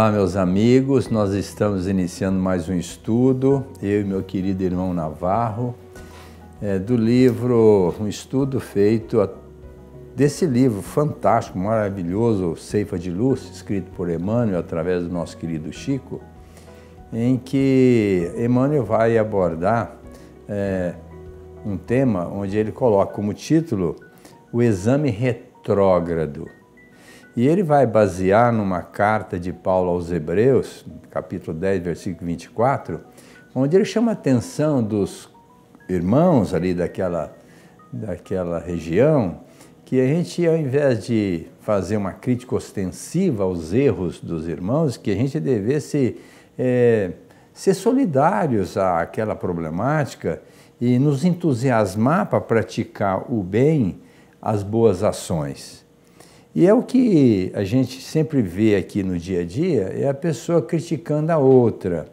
Olá, meus amigos, nós estamos iniciando mais um estudo, eu e meu querido irmão Navarro, é, do livro, um estudo feito a, desse livro fantástico, maravilhoso, Ceifa de Luz, escrito por Emmanuel através do nosso querido Chico, em que Emmanuel vai abordar é, um tema onde ele coloca como título o exame retrógrado. E ele vai basear numa carta de Paulo aos Hebreus, capítulo 10, versículo 24, onde ele chama a atenção dos irmãos ali daquela, daquela região, que a gente, ao invés de fazer uma crítica ostensiva aos erros dos irmãos, que a gente devesse é, ser solidários àquela problemática e nos entusiasmar para praticar o bem, as boas ações. E é o que a gente sempre vê aqui no dia a dia, é a pessoa criticando a outra,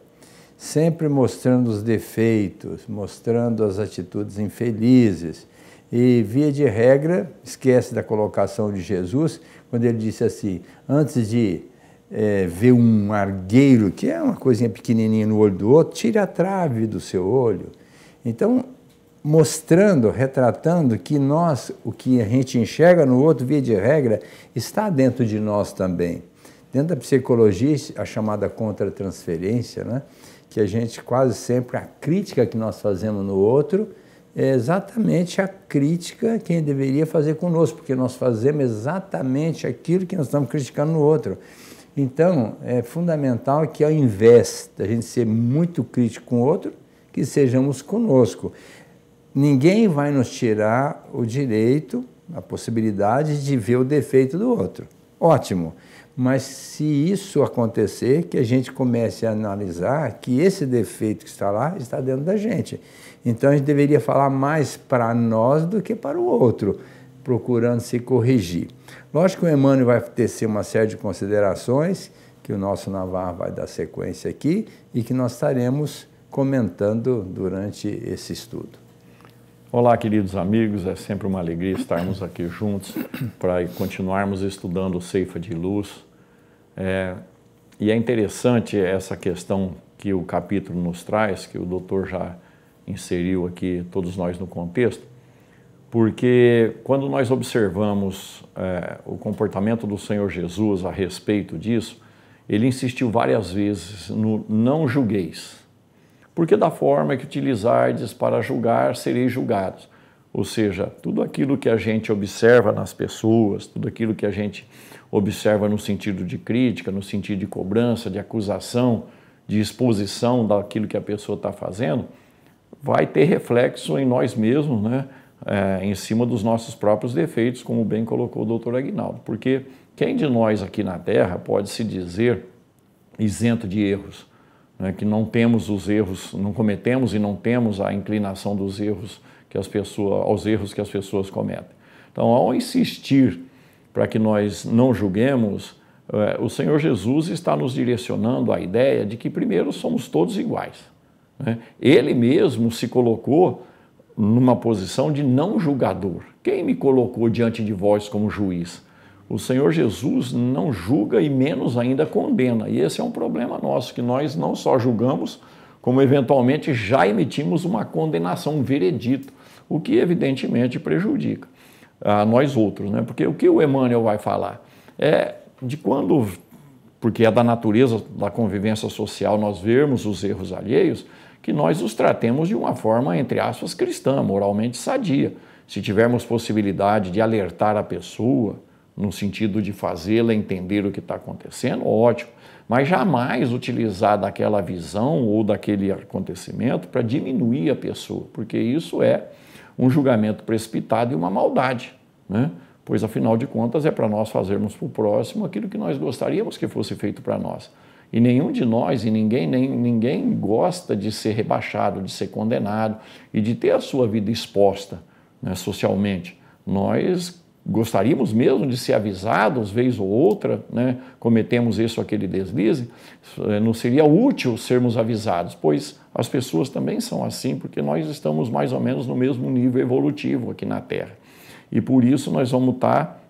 sempre mostrando os defeitos, mostrando as atitudes infelizes. E, via de regra, esquece da colocação de Jesus, quando ele disse assim, antes de é, ver um argueiro, que é uma coisinha pequenininha no olho do outro, tire a trave do seu olho. Então, mostrando, retratando que nós, o que a gente enxerga no outro, via de regra, está dentro de nós também. Dentro da psicologia, a chamada transferência, né? que a gente quase sempre, a crítica que nós fazemos no outro é exatamente a crítica que ele deveria fazer conosco, porque nós fazemos exatamente aquilo que nós estamos criticando no outro. Então, é fundamental que ao invés da gente ser muito crítico com o outro, que sejamos conosco ninguém vai nos tirar o direito, a possibilidade de ver o defeito do outro. Ótimo. Mas se isso acontecer, que a gente comece a analisar que esse defeito que está lá está dentro da gente. Então a gente deveria falar mais para nós do que para o outro, procurando se corrigir. Lógico que o Emmanuel vai tecer uma série de considerações, que o nosso Navarro vai dar sequência aqui e que nós estaremos comentando durante esse estudo. Olá, queridos amigos, é sempre uma alegria estarmos aqui juntos para continuarmos estudando o Ceifa de Luz. É, e é interessante essa questão que o capítulo nos traz, que o doutor já inseriu aqui todos nós no contexto, porque quando nós observamos é, o comportamento do Senhor Jesus a respeito disso, ele insistiu várias vezes no não julgueis porque da forma que utilizardes para julgar, sereis julgados. Ou seja, tudo aquilo que a gente observa nas pessoas, tudo aquilo que a gente observa no sentido de crítica, no sentido de cobrança, de acusação, de exposição daquilo que a pessoa está fazendo, vai ter reflexo em nós mesmos, né? É, em cima dos nossos próprios defeitos, como bem colocou o doutor Aguinaldo. Porque quem de nós aqui na Terra pode se dizer isento de erros? né, que não temos os erros, não cometemos e não temos a inclinação dos erros que as pessoas, aos erros que as pessoas cometem. Então, ao insistir para que nós não julguemos, eh, o Senhor Jesus está nos direcionando à ideia de que, primeiro, somos todos iguais. Né? Ele mesmo se colocou numa posição de não julgador. Quem me colocou diante de vós como juiz? O Senhor Jesus não julga e menos ainda condena. E esse é um problema nosso, que nós não só julgamos, como eventualmente já emitimos uma condenação, um veredito, o que evidentemente prejudica a nós outros. Né? Porque o que o Emmanuel vai falar é de quando, porque é da natureza da convivência social nós vermos os erros alheios, que nós os tratemos de uma forma, entre aspas, cristã, moralmente sadia. Se tivermos possibilidade de alertar a pessoa, no sentido de fazê-la entender o que está acontecendo, ótimo, mas jamais utilizar daquela visão ou daquele acontecimento para diminuir a pessoa, porque isso é um julgamento precipitado e uma maldade, né? pois afinal de contas é para nós fazermos para o próximo aquilo que nós gostaríamos que fosse feito para nós. E nenhum de nós e ninguém, nem, ninguém gosta de ser rebaixado, de ser condenado e de ter a sua vida exposta né, socialmente. Nós gostaríamos mesmo de ser avisados, vez ou outra, né, cometemos isso ou aquele deslize, eh, não seria útil sermos avisados, pois as pessoas também são assim, porque nós estamos mais ou menos no mesmo nível evolutivo aqui na Terra. E por isso nós vamos estar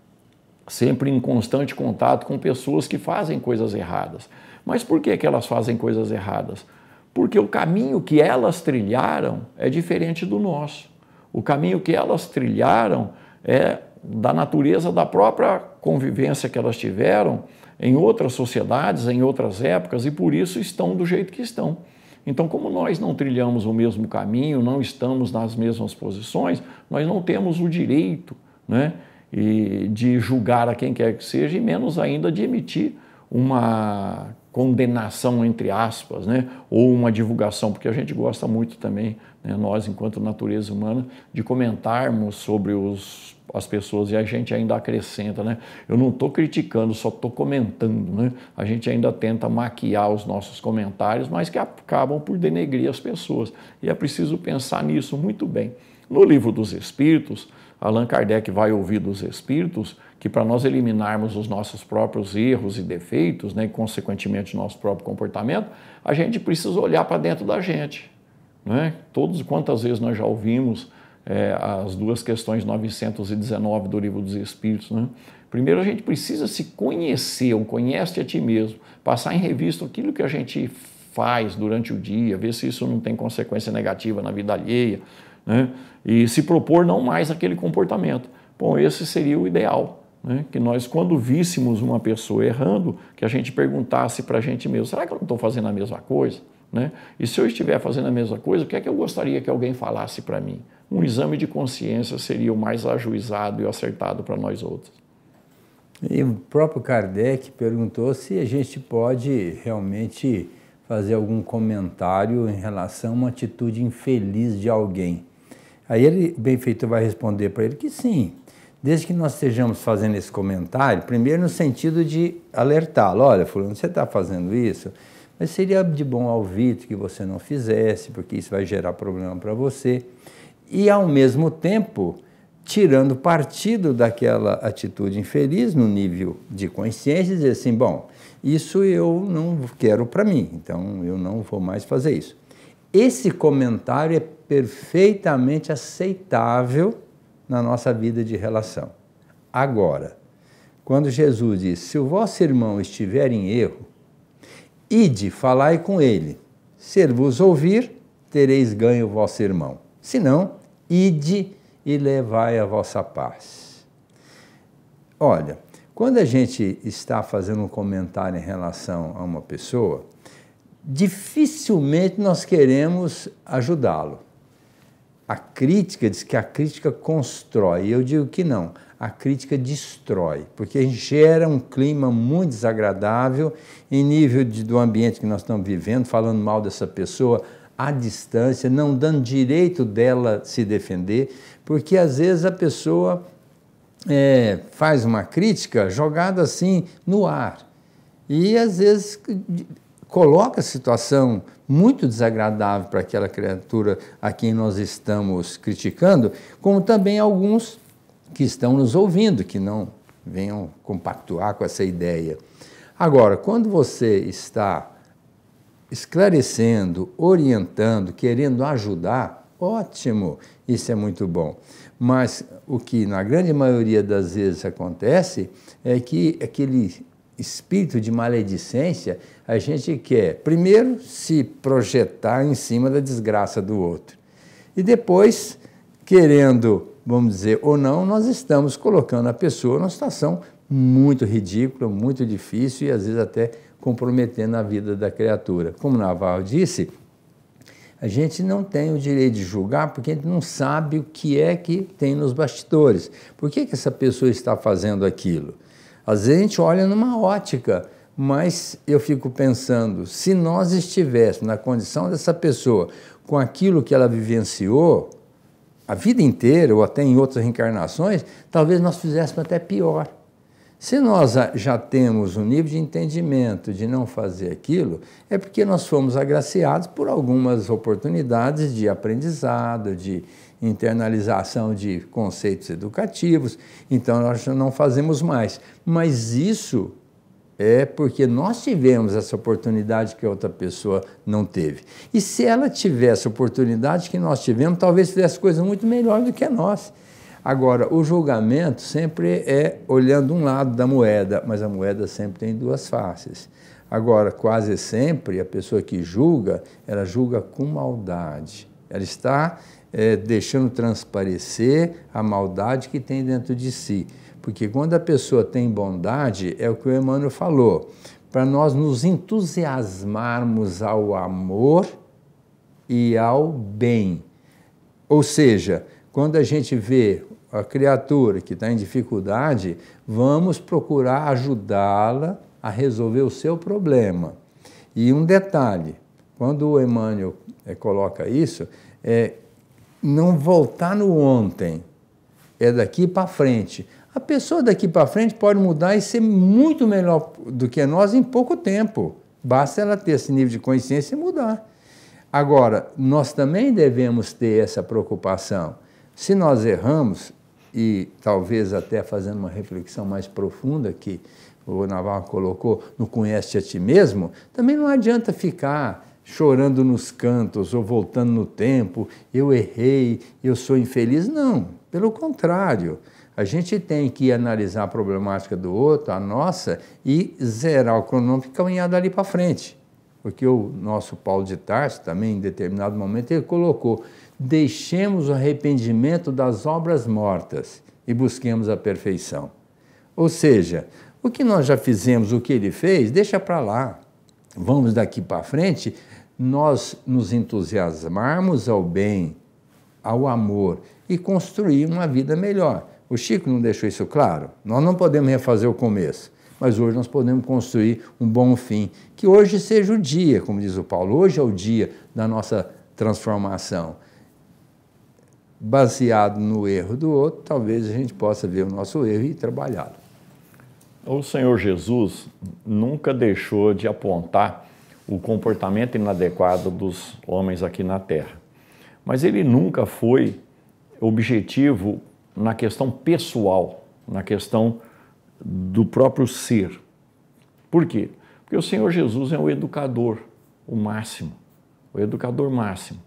sempre em constante contato com pessoas que fazem coisas erradas. Mas por que, que elas fazem coisas erradas? Porque o caminho que elas trilharam é diferente do nosso. O caminho que elas trilharam é da natureza da própria convivência que elas tiveram em outras sociedades, em outras épocas, e por isso estão do jeito que estão. Então, como nós não trilhamos o mesmo caminho, não estamos nas mesmas posições, nós não temos o direito né, de julgar a quem quer que seja, e menos ainda de emitir uma condenação, entre aspas, né, ou uma divulgação, porque a gente gosta muito também, né, nós, enquanto natureza humana, de comentarmos sobre os as pessoas e a gente ainda acrescenta, né? Eu não estou criticando, só estou comentando, né? A gente ainda tenta maquiar os nossos comentários, mas que acabam por denegrir as pessoas. E é preciso pensar nisso muito bem. No livro dos Espíritos, Allan Kardec vai ouvir dos Espíritos que para nós eliminarmos os nossos próprios erros e defeitos, né, e consequentemente nosso próprio comportamento, a gente precisa olhar para dentro da gente, né? Todos quantas vezes nós já ouvimos é, as duas questões 919 do Livro dos Espíritos. Né? Primeiro, a gente precisa se conhecer, ou conhece a ti mesmo, passar em revista aquilo que a gente faz durante o dia, ver se isso não tem consequência negativa na vida alheia, né? e se propor não mais aquele comportamento. Bom, esse seria o ideal, né? que nós, quando víssemos uma pessoa errando, que a gente perguntasse para a gente mesmo, será que eu não estou fazendo a mesma coisa? Né? E se eu estiver fazendo a mesma coisa, o que é que eu gostaria que alguém falasse para mim? Um exame de consciência seria o mais ajuizado e acertado para nós outros. E o próprio Kardec perguntou se a gente pode realmente fazer algum comentário em relação a uma atitude infeliz de alguém. Aí ele, bem feito, vai responder para ele que sim, desde que nós estejamos fazendo esse comentário, primeiro no sentido de alertá-lo: olha, Fulano, você está fazendo isso? Mas seria de bom alvito que você não fizesse, porque isso vai gerar problema para você. E, ao mesmo tempo, tirando partido daquela atitude infeliz no nível de consciência e dizer assim: bom, isso eu não quero para mim, então eu não vou mais fazer isso. Esse comentário é perfeitamente aceitável na nossa vida de relação. Agora, quando Jesus diz: se o vosso irmão estiver em erro, Ide, falai com ele. Se ele vos ouvir, tereis ganho o vosso irmão. Se não, ide e levai a vossa paz. Olha, quando a gente está fazendo um comentário em relação a uma pessoa, dificilmente nós queremos ajudá-lo. A crítica diz que a crítica constrói, eu digo que não, a crítica destrói, porque gera um clima muito desagradável em nível de, do ambiente que nós estamos vivendo, falando mal dessa pessoa à distância, não dando direito dela se defender, porque às vezes a pessoa é, faz uma crítica jogada assim no ar. E às vezes coloca a situação muito desagradável para aquela criatura a quem nós estamos criticando, como também alguns que estão nos ouvindo, que não venham compactuar com essa ideia. Agora, quando você está esclarecendo, orientando, querendo ajudar, ótimo, isso é muito bom. Mas o que na grande maioria das vezes acontece é que aquele espírito de maledicência a gente quer, primeiro, se projetar em cima da desgraça do outro. E depois, querendo, vamos dizer, ou não, nós estamos colocando a pessoa numa situação muito ridícula, muito difícil e às vezes até comprometendo a vida da criatura. Como Naval disse, a gente não tem o direito de julgar porque a gente não sabe o que é que tem nos bastidores. Por que, que essa pessoa está fazendo aquilo? Às vezes a gente olha numa ótica mas eu fico pensando, se nós estivéssemos na condição dessa pessoa com aquilo que ela vivenciou a vida inteira ou até em outras reencarnações, talvez nós fizéssemos até pior. Se nós já temos um nível de entendimento de não fazer aquilo, é porque nós fomos agraciados por algumas oportunidades de aprendizado, de internalização de conceitos educativos, então nós não fazemos mais. Mas isso é porque nós tivemos essa oportunidade que a outra pessoa não teve. E se ela tivesse a oportunidade que nós tivemos, talvez fizesse coisa muito melhor do que a nossa. Agora, o julgamento sempre é olhando um lado da moeda, mas a moeda sempre tem duas faces. Agora, quase sempre, a pessoa que julga, ela julga com maldade. Ela está é, deixando transparecer a maldade que tem dentro de si. Porque quando a pessoa tem bondade, é o que o Emmanuel falou, para nós nos entusiasmarmos ao amor e ao bem. Ou seja, quando a gente vê a criatura que está em dificuldade, vamos procurar ajudá-la a resolver o seu problema. E um detalhe, quando o Emmanuel é, coloca isso, é não voltar no ontem, é daqui para frente. A pessoa daqui para frente pode mudar e ser muito melhor do que nós em pouco tempo. Basta ela ter esse nível de consciência e mudar. Agora, nós também devemos ter essa preocupação. Se nós erramos, e talvez até fazendo uma reflexão mais profunda que o naval colocou no conhece a ti mesmo, também não adianta ficar chorando nos cantos ou voltando no tempo, eu errei, eu sou infeliz. Não, pelo contrário. A gente tem que analisar a problemática do outro, a nossa, e zerar o cronômetro e caminhar dali para frente. Porque o nosso Paulo de Tarso, também em determinado momento, ele colocou: deixemos o arrependimento das obras mortas e busquemos a perfeição. Ou seja, o que nós já fizemos, o que ele fez, deixa para lá. Vamos daqui para frente nós nos entusiasmarmos ao bem, ao amor e construir uma vida melhor. O Chico não deixou isso claro. Nós não podemos refazer o começo, mas hoje nós podemos construir um bom fim. Que hoje seja o dia, como diz o Paulo, hoje é o dia da nossa transformação. Baseado no erro do outro, talvez a gente possa ver o nosso erro e trabalhá-lo. O Senhor Jesus nunca deixou de apontar o comportamento inadequado dos homens aqui na Terra. Mas ele nunca foi objetivo na questão pessoal, na questão do próprio ser. Por quê? Porque o Senhor Jesus é o educador, o máximo, o educador máximo.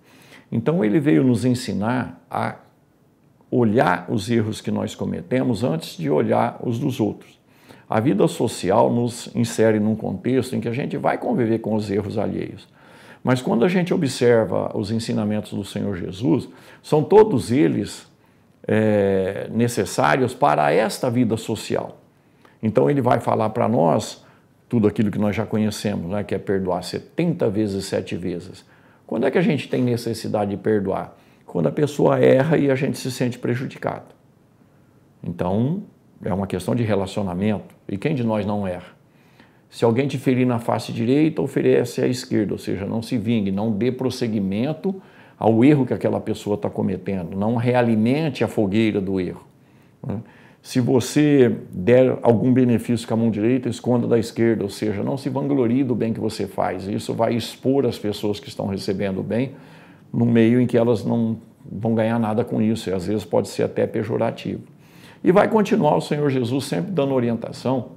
Então ele veio nos ensinar a olhar os erros que nós cometemos antes de olhar os dos outros. A vida social nos insere num contexto em que a gente vai conviver com os erros alheios. Mas quando a gente observa os ensinamentos do Senhor Jesus, são todos eles é, necessários para esta vida social. Então ele vai falar para nós tudo aquilo que nós já conhecemos, né, que é perdoar 70 vezes, 7 vezes. Quando é que a gente tem necessidade de perdoar? Quando a pessoa erra e a gente se sente prejudicado. Então, é uma questão de relacionamento. E quem de nós não erra? Se alguém te ferir na face direita, oferece à esquerda, ou seja, não se vingue, não dê prosseguimento ao erro que aquela pessoa está cometendo, não realimente a fogueira do erro. Né? Se você der algum benefício com a mão direita, esconda da esquerda, ou seja, não se vanglorie do bem que você faz. Isso vai expor as pessoas que estão recebendo o bem no meio em que elas não vão ganhar nada com isso, e às vezes pode ser até pejorativo. E vai continuar o Senhor Jesus sempre dando orientação,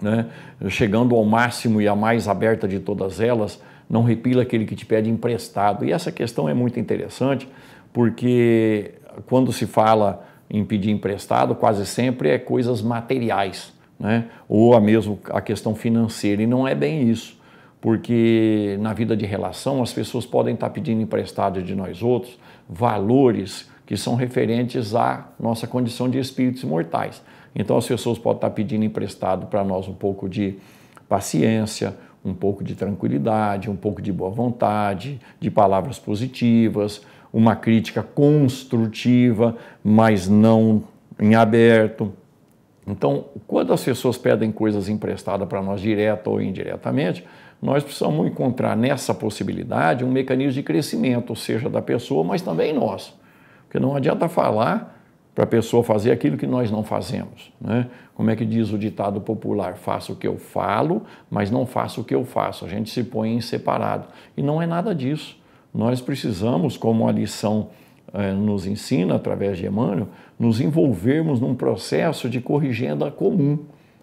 né? chegando ao máximo e a mais aberta de todas elas, não repila aquele que te pede emprestado. E essa questão é muito interessante, porque quando se fala em pedir emprestado, quase sempre é coisas materiais, né? ou a mesmo a questão financeira, e não é bem isso porque na vida de relação as pessoas podem estar pedindo emprestado de nós outros valores que são referentes à nossa condição de espíritos mortais. Então as pessoas podem estar pedindo emprestado para nós um pouco de paciência, um pouco de tranquilidade, um pouco de boa vontade, de palavras positivas, uma crítica construtiva, mas não em aberto. Então, quando as pessoas pedem coisas emprestadas para nós, direta ou indiretamente, nós precisamos encontrar nessa possibilidade um mecanismo de crescimento, seja da pessoa, mas também nosso. Porque não adianta falar para a pessoa fazer aquilo que nós não fazemos. Né? Como é que diz o ditado popular? Faça o que eu falo, mas não faça o que eu faço. A gente se põe em separado. E não é nada disso. Nós precisamos, como a lição eh, nos ensina através de Emmanuel, nos envolvermos num processo de corrigenda comum.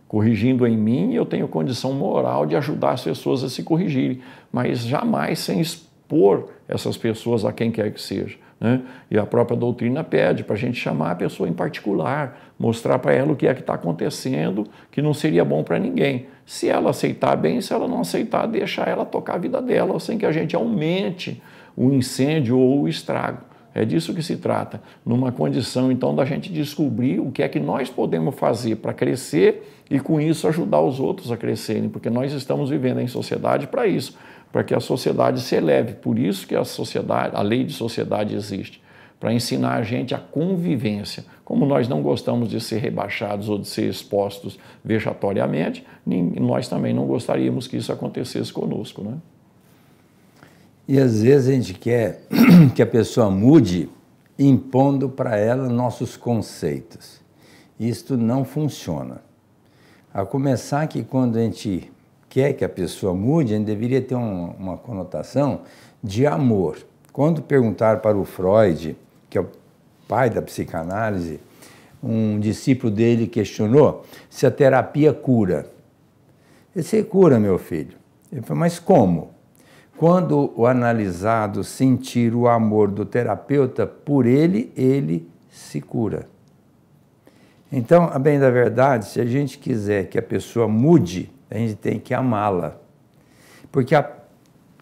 Corrigindo em mim, eu tenho condição moral de ajudar as pessoas a se corrigirem, mas jamais sem expor essas pessoas a quem quer que seja. Né? E a própria doutrina pede para a gente chamar a pessoa em particular, mostrar para ela o que é que está acontecendo, que não seria bom para ninguém. Se ela aceitar bem, se ela não aceitar, deixar ela tocar a vida dela, sem que a gente aumente o incêndio ou o estrago. É disso que se trata, numa condição então da gente descobrir o que é que nós podemos fazer para crescer e com isso ajudar os outros a crescerem, porque nós estamos vivendo em sociedade para isso, para que a sociedade se eleve. Por isso que a sociedade, a lei de sociedade existe, para ensinar a gente a convivência. Como nós não gostamos de ser rebaixados ou de ser expostos vexatoriamente, nós também não gostaríamos que isso acontecesse conosco, né? E às vezes a gente quer que a pessoa mude impondo para ela nossos conceitos. Isto não funciona. A começar que quando a gente quer que a pessoa mude, a gente deveria ter um, uma conotação de amor. Quando perguntar para o Freud, que é o pai da psicanálise, um discípulo dele questionou se a terapia cura. Ele disse, é cura, meu filho. Ele falou, mas como? Quando o analisado sentir o amor do terapeuta por ele, ele se cura. Então, a bem da verdade, se a gente quiser que a pessoa mude, a gente tem que amá-la. Porque a,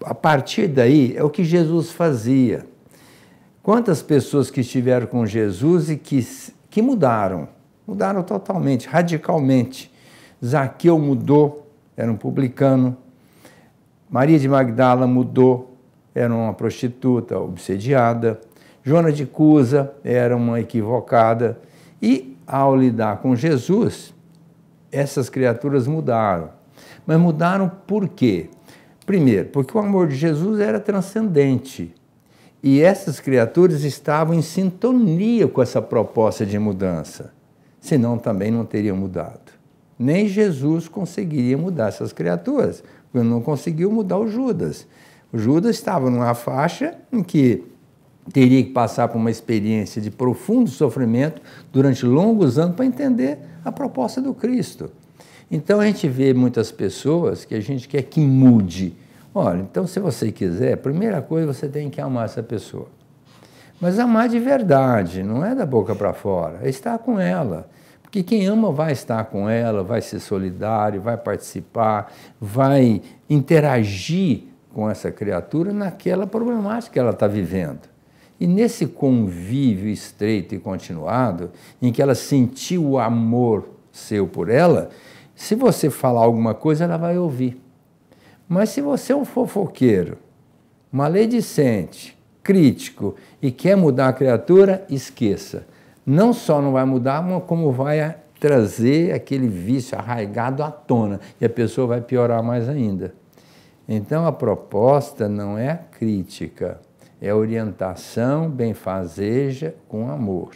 a partir daí é o que Jesus fazia. Quantas pessoas que estiveram com Jesus e que, que mudaram? Mudaram totalmente, radicalmente. Zaqueu mudou, era um publicano. Maria de Magdala mudou, era uma prostituta obsediada. Jona de Cusa era uma equivocada. E ao lidar com Jesus, essas criaturas mudaram. Mas mudaram por quê? Primeiro, porque o amor de Jesus era transcendente. E essas criaturas estavam em sintonia com essa proposta de mudança. Senão também não teriam mudado. Nem Jesus conseguiria mudar essas criaturas, porque não conseguiu mudar o Judas. O Judas estava numa faixa em que teria que passar por uma experiência de profundo sofrimento durante longos anos para entender a proposta do Cristo. Então a gente vê muitas pessoas que a gente quer que mude. Olha, então se você quiser, a primeira coisa você tem que amar essa pessoa. Mas amar de verdade, não é da boca para fora, é estar com ela. Porque quem ama vai estar com ela, vai ser solidário, vai participar, vai interagir com essa criatura naquela problemática que ela está vivendo. E nesse convívio estreito e continuado, em que ela sentiu o amor seu por ela, se você falar alguma coisa, ela vai ouvir. Mas se você é um fofoqueiro, maledicente, crítico e quer mudar a criatura, esqueça. Não só não vai mudar, como vai trazer aquele vício arraigado à tona e a pessoa vai piorar mais ainda. Então a proposta não é crítica, é orientação, benfazeja com amor.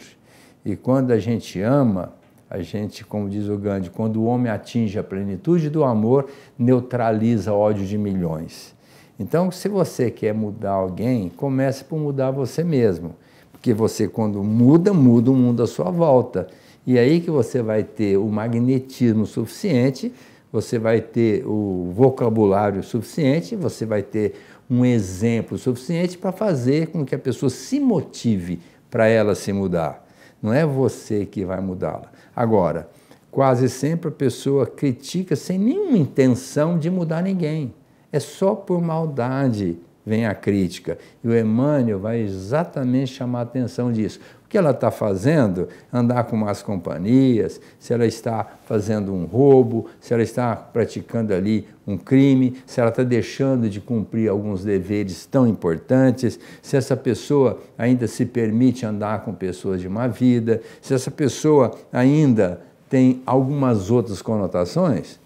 E quando a gente ama, a gente, como diz o Gandhi, quando o homem atinge a plenitude do amor, neutraliza ódio de milhões. Então, se você quer mudar alguém, comece por mudar você mesmo. Porque você, quando muda, muda o mundo à sua volta. E é aí que você vai ter o magnetismo suficiente, você vai ter o vocabulário suficiente, você vai ter um exemplo suficiente para fazer com que a pessoa se motive para ela se mudar. Não é você que vai mudá-la. Agora, quase sempre a pessoa critica sem nenhuma intenção de mudar ninguém. É só por maldade, vem a crítica. E o Emmanuel vai exatamente chamar a atenção disso. O que ela está fazendo? Andar com más companhias, se ela está fazendo um roubo, se ela está praticando ali um crime, se ela está deixando de cumprir alguns deveres tão importantes, se essa pessoa ainda se permite andar com pessoas de má vida, se essa pessoa ainda tem algumas outras conotações,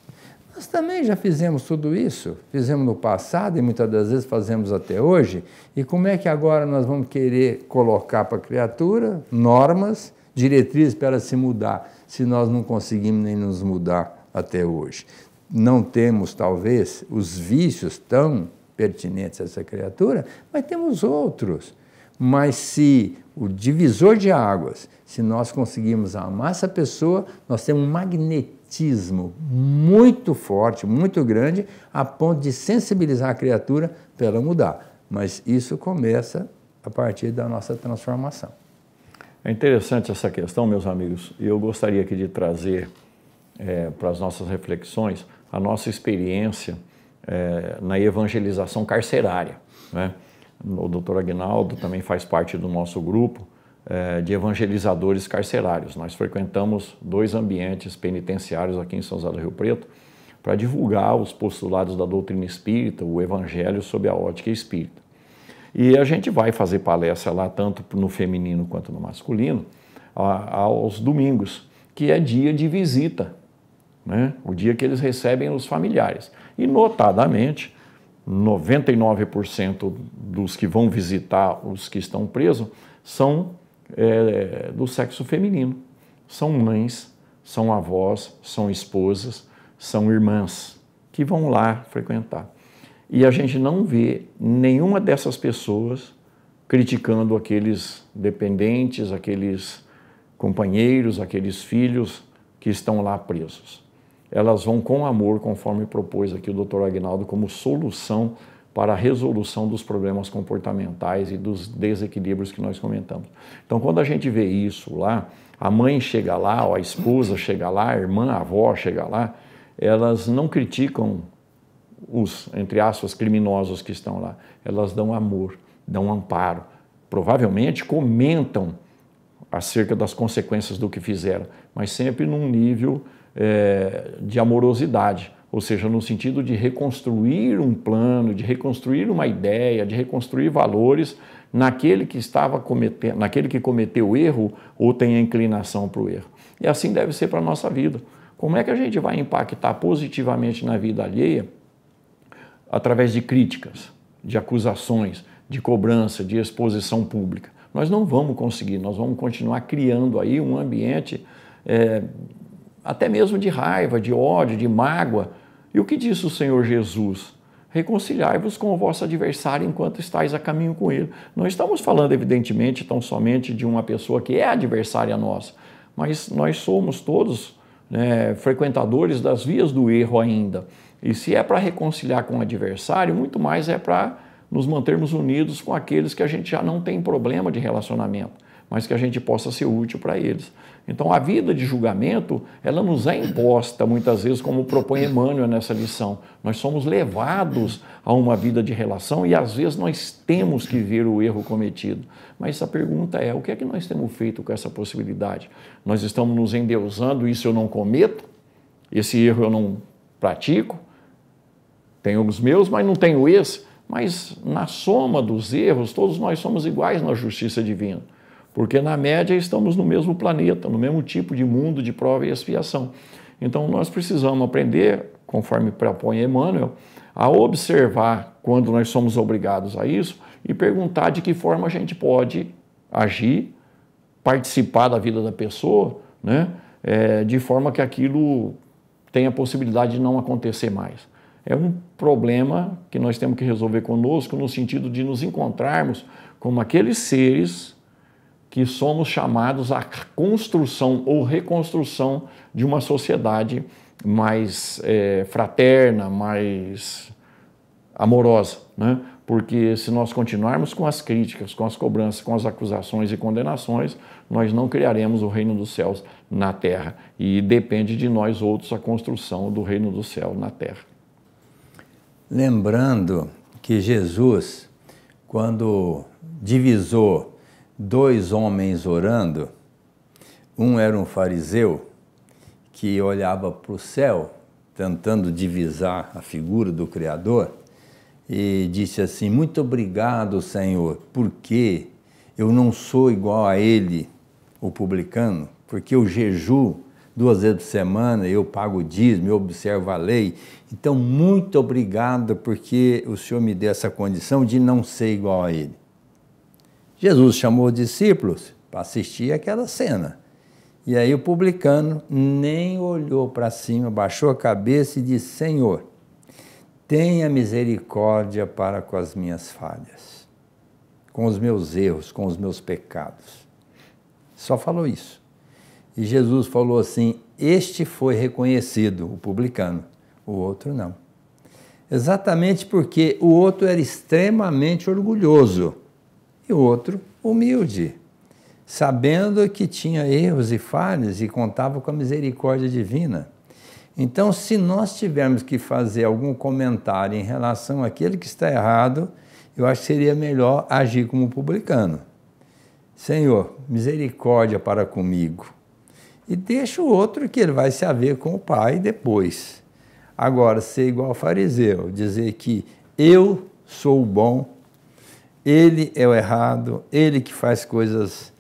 nós também já fizemos tudo isso, fizemos no passado e muitas das vezes fazemos até hoje. E como é que agora nós vamos querer colocar para a criatura normas, diretrizes para ela se mudar, se nós não conseguimos nem nos mudar até hoje? Não temos, talvez, os vícios tão pertinentes a essa criatura, mas temos outros. Mas se o divisor de águas, se nós conseguirmos amar essa pessoa, nós temos um magnetismo magnetismo muito forte, muito grande, a ponto de sensibilizar a criatura para ela mudar. Mas isso começa a partir da nossa transformação. É interessante essa questão, meus amigos, e eu gostaria aqui de trazer é, para as nossas reflexões a nossa experiência é, na evangelização carcerária. Né? O doutor Aguinaldo também faz parte do nosso grupo é, de evangelizadores carcerários. Nós frequentamos dois ambientes penitenciários aqui em São José do Rio Preto para divulgar os postulados da doutrina espírita, o evangelho sob a ótica espírita. E a gente vai fazer palestra lá, tanto no feminino quanto no masculino, aos domingos, que é dia de visita, né? o dia que eles recebem os familiares. E, notadamente, 99% dos que vão visitar os que estão presos são é, do sexo feminino. São mães, são avós, são esposas, são irmãs que vão lá frequentar. E a gente não vê nenhuma dessas pessoas criticando aqueles dependentes, aqueles companheiros, aqueles filhos que estão lá presos. Elas vão com amor, conforme propôs aqui o Dr. Agnaldo, como solução para a resolução dos problemas comportamentais e dos desequilíbrios que nós comentamos. Então, quando a gente vê isso lá, a mãe chega lá, a esposa chega lá, a irmã, a avó chega lá, elas não criticam os, entre aspas, criminosos que estão lá. Elas dão amor, dão amparo. Provavelmente comentam acerca das consequências do que fizeram, mas sempre num nível é, de amorosidade ou seja, no sentido de reconstruir um plano, de reconstruir uma ideia, de reconstruir valores naquele que estava cometendo, naquele que cometeu o erro ou tem a inclinação para o erro. E assim deve ser para a nossa vida. Como é que a gente vai impactar positivamente na vida alheia através de críticas, de acusações, de cobrança, de exposição pública? Nós não vamos conseguir, nós vamos continuar criando aí um ambiente é, até mesmo de raiva, de ódio, de mágoa, e o que disse o Senhor Jesus? Reconciliai-vos com o vosso adversário enquanto estáis a caminho com ele. Não estamos falando, evidentemente, tão somente de uma pessoa que é adversária nossa, mas nós somos todos né, frequentadores das vias do erro ainda. E se é para reconciliar com o adversário, muito mais é para nos mantermos unidos com aqueles que a gente já não tem problema de relacionamento mas que a gente possa ser útil para eles. Então, a vida de julgamento, ela nos é imposta, muitas vezes, como propõe Emmanuel nessa lição. Nós somos levados a uma vida de relação e, às vezes, nós temos que ver o erro cometido. Mas a pergunta é: o que é que nós temos feito com essa possibilidade? Nós estamos nos endeusando, isso eu não cometo, esse erro eu não pratico, tenho os meus, mas não tenho esse. Mas na soma dos erros, todos nós somos iguais na justiça divina porque na média estamos no mesmo planeta, no mesmo tipo de mundo de prova e expiação. Então nós precisamos aprender, conforme propõe Emmanuel, a observar quando nós somos obrigados a isso e perguntar de que forma a gente pode agir, participar da vida da pessoa, né? É, de forma que aquilo tenha possibilidade de não acontecer mais. É um problema que nós temos que resolver conosco no sentido de nos encontrarmos como aqueles seres que somos chamados à construção ou reconstrução de uma sociedade mais é, fraterna, mais amorosa, né? Porque se nós continuarmos com as críticas, com as cobranças, com as acusações e condenações, nós não criaremos o reino dos céus na terra. E depende de nós outros a construção do reino do céu na terra. Lembrando que Jesus, quando divisou dois homens orando. Um era um fariseu que olhava para o céu, tentando divisar a figura do Criador, e disse assim: Muito obrigado, Senhor, porque eu não sou igual a ele, o publicano, porque eu jejuo duas vezes por semana, eu pago o dízimo, eu observo a lei. Então, muito obrigado, porque o Senhor me deu essa condição de não ser igual a ele. Jesus chamou os discípulos para assistir aquela cena. E aí o publicano nem olhou para cima, baixou a cabeça e disse: Senhor, tenha misericórdia para com as minhas falhas, com os meus erros, com os meus pecados. Só falou isso. E Jesus falou assim: Este foi reconhecido, o publicano, o outro não. Exatamente porque o outro era extremamente orgulhoso e o outro humilde, sabendo que tinha erros e falhas e contava com a misericórdia divina. Então, se nós tivermos que fazer algum comentário em relação àquele que está errado, eu acho que seria melhor agir como publicano. Senhor, misericórdia para comigo. E deixa o outro que ele vai se haver com o Pai depois. Agora, ser igual ao fariseu, dizer que eu sou bom ele é o errado, ele que faz coisas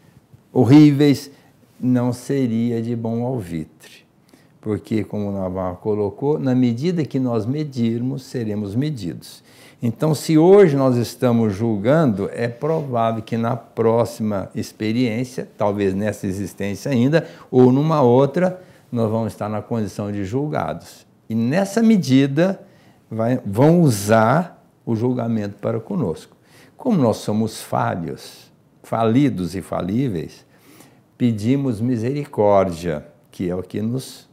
horríveis, não seria de bom alvitre. Porque, como Navarro colocou, na medida que nós medirmos, seremos medidos. Então, se hoje nós estamos julgando, é provável que na próxima experiência, talvez nessa existência ainda, ou numa outra, nós vamos estar na condição de julgados. E nessa medida, vai, vão usar o julgamento para conosco. Como nós somos falhos, falidos e falíveis, pedimos misericórdia, que é o que nos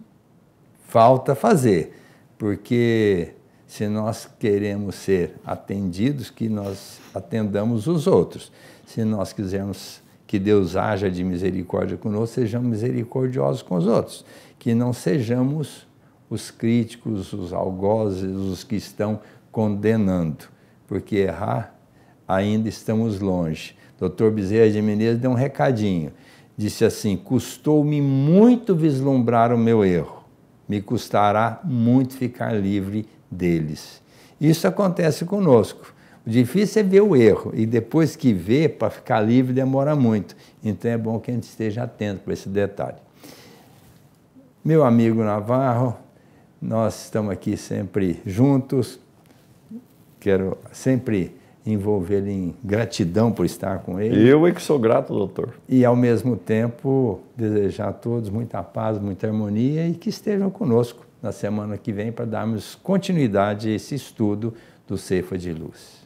falta fazer, porque se nós queremos ser atendidos, que nós atendamos os outros. Se nós quisermos que Deus haja de misericórdia conosco, sejamos misericordiosos com os outros, que não sejamos os críticos, os algozes, os que estão condenando, porque errar ainda estamos longe. Dr. Bezerra de Menezes deu um recadinho. Disse assim: Custou-me muito vislumbrar o meu erro, me custará muito ficar livre deles. Isso acontece conosco. O difícil é ver o erro e depois que vê, para ficar livre, demora muito. Então é bom que a gente esteja atento para esse detalhe. Meu amigo Navarro, nós estamos aqui sempre juntos. Quero sempre envolver lo em gratidão por estar com ele. Eu é que sou grato, doutor. E ao mesmo tempo desejar a todos muita paz, muita harmonia e que estejam conosco na semana que vem para darmos continuidade a esse estudo do Ceifa de Luz.